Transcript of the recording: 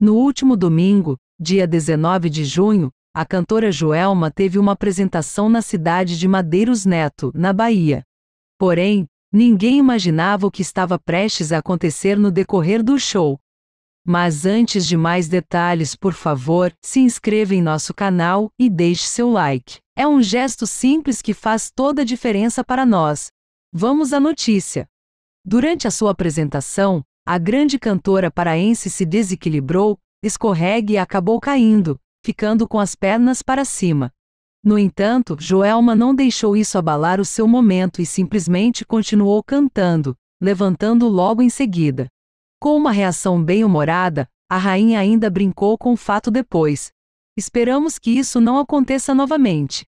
No último domingo, dia 19 de junho, a cantora Joelma teve uma apresentação na cidade de Madeiros Neto, na Bahia. Porém, ninguém imaginava o que estava prestes a acontecer no decorrer do show. Mas antes de mais detalhes, por favor, se inscreva em nosso canal e deixe seu like. É um gesto simples que faz toda a diferença para nós. Vamos à notícia. Durante a sua apresentação, a grande cantora paraense se desequilibrou, escorregue e acabou caindo, ficando com as pernas para cima. No entanto, Joelma não deixou isso abalar o seu momento e simplesmente continuou cantando, levantando logo em seguida. Com uma reação bem-humorada, a rainha ainda brincou com o fato depois. Esperamos que isso não aconteça novamente.